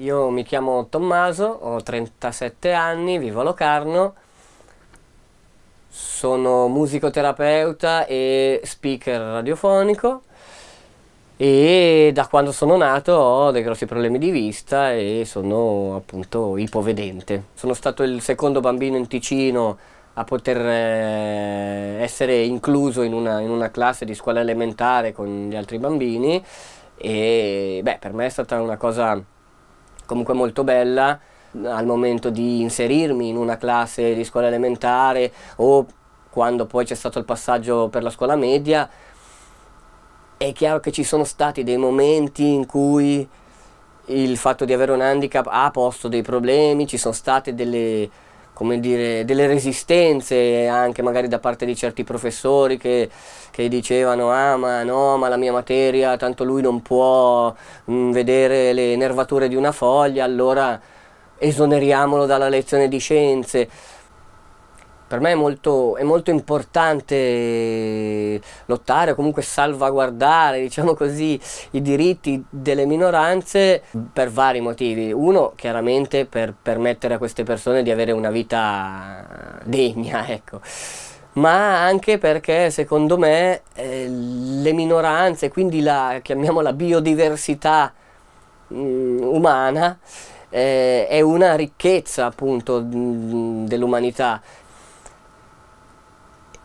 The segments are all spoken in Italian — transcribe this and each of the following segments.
Io mi chiamo Tommaso, ho 37 anni, vivo a Locarno, sono musicoterapeuta e speaker radiofonico e da quando sono nato ho dei grossi problemi di vista e sono appunto ipovedente. Sono stato il secondo bambino in Ticino a poter eh, essere incluso in una, in una classe di scuola elementare con gli altri bambini e beh per me è stata una cosa comunque molto bella al momento di inserirmi in una classe di scuola elementare o quando poi c'è stato il passaggio per la scuola media, è chiaro che ci sono stati dei momenti in cui il fatto di avere un handicap ha posto dei problemi, ci sono state delle, come dire, delle resistenze anche magari da parte di certi professori che, che, dicevano ah ma no, ma la mia materia, tanto lui non può mh, mm, vedere le nervature di una foglia, allora esoneriamolo dalla lezione di scienze. Per me è molto, è molto importante lottare o comunque salvaguardare diciamo così, i diritti delle minoranze per vari motivi. Uno, chiaramente per permettere a queste persone di avere una vita degna, ecco ma anche perché secondo me eh, le minoranze, quindi la chiamiamola biodiversità mh, mm, umana, eh, è una ricchezza appunto mm, dell'umanità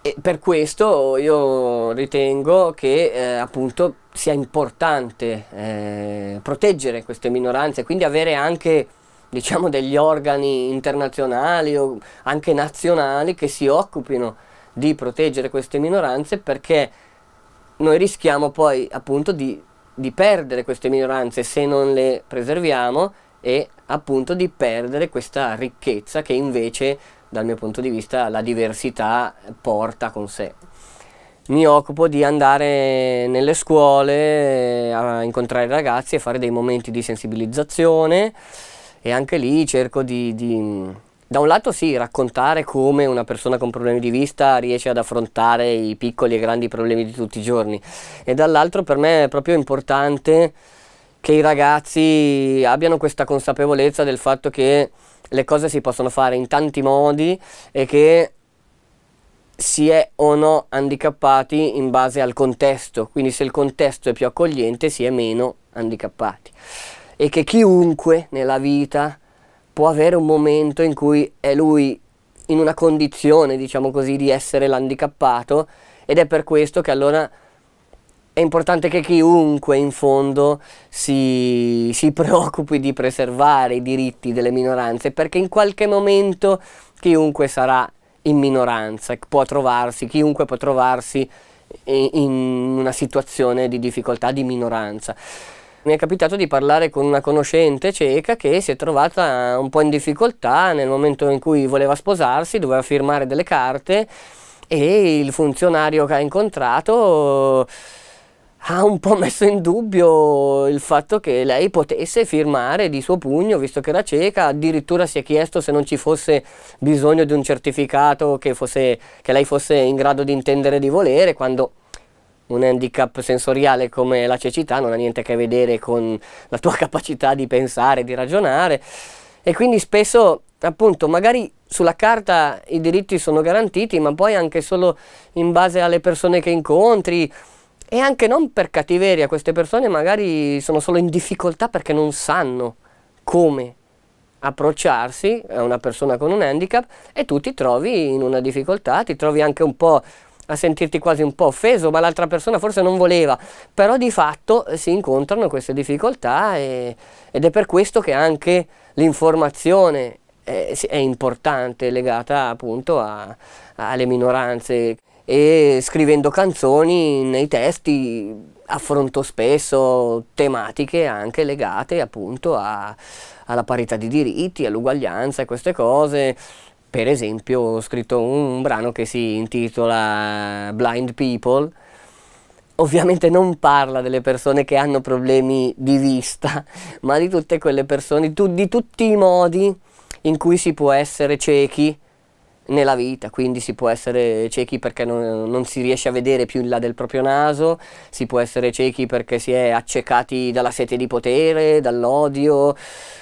e per questo io ritengo che eh, appunto sia importante eh, proteggere queste minoranze, quindi avere anche diciamo, degli organi internazionali o anche nazionali che si occupino di proteggere queste minoranze perché noi rischiamo poi appunto di, di perdere queste minoranze se non le preserviamo e appunto di perdere questa ricchezza che invece dal mio punto di vista la diversità porta con sé. Mi occupo di andare nelle scuole eh, a incontrare i ragazzi e fare dei momenti di sensibilizzazione e anche lì cerco di, di da un lato sì, raccontare come una persona con problemi di vista riesce ad affrontare i piccoli e grandi problemi di tutti i giorni e dall'altro per me è proprio importante che i ragazzi abbiano questa consapevolezza del fatto che le cose si possono fare in tanti modi e che si è o no handicappati in base al contesto, quindi se il contesto è più accogliente si è meno handicappati e che chiunque nella vita può avere un momento in cui è lui in una condizione, diciamo così, di essere l'handicappato ed è per questo che allora è importante che chiunque in fondo si, si, preoccupi di preservare i diritti delle minoranze perché in qualche momento chiunque sarà in minoranza, può trovarsi, chiunque può trovarsi in, in una situazione di difficoltà di minoranza. Mi è capitato di parlare con una conoscente cieca che si è trovata un po' in difficoltà nel momento in cui voleva sposarsi, doveva firmare delle carte e il funzionario che ha incontrato ha un po' messo in dubbio il fatto che lei potesse firmare di suo pugno, visto che era cieca, addirittura si è chiesto se non ci fosse bisogno di un certificato che, fosse, che lei fosse in grado di intendere di volere, quando un handicap sensoriale come la cecità non ha niente a che vedere con la tua capacità di pensare, di ragionare e quindi spesso appunto magari sulla carta i diritti sono garantiti ma poi anche solo in base alle persone che incontri e anche non per cattiveria, queste persone magari sono solo in difficoltà perché non sanno come approcciarsi a una persona con un handicap e tu ti trovi in una difficoltà, ti trovi anche un po' a sentirti quasi un po' offeso, ma l'altra persona forse non voleva, però di fatto eh, si incontrano queste difficoltà e, ed è per questo che anche l'informazione è, eh, è importante, legata appunto a, alle minoranze e scrivendo canzoni nei testi affronto spesso tematiche anche legate appunto a, alla parità di diritti, all'uguaglianza e queste cose. Per esempio ho scritto un, un brano che si intitola Blind People, ovviamente non parla delle persone che hanno problemi di vista, ma di tutte quelle persone, tu, di tutti i modi in cui si può essere ciechi nella vita, quindi si può essere ciechi perché non, non, si riesce a vedere più in là del proprio naso, si può essere ciechi perché si è accecati dalla sete di potere, dall'odio,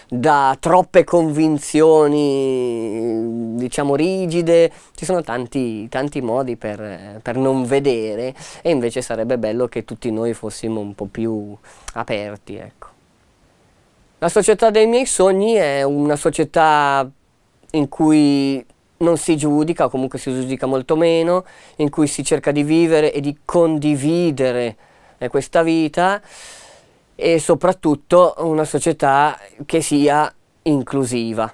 da troppe convinzioni diciamo rigide, ci sono tanti, tanti modi per, per non vedere e invece sarebbe bello che tutti noi fossimo un po' più aperti. Ecco. La società dei miei sogni è una società in cui non si giudica, o comunque si giudica molto meno, in cui si cerca di vivere e di condividere eh, questa vita e soprattutto una società che sia inclusiva.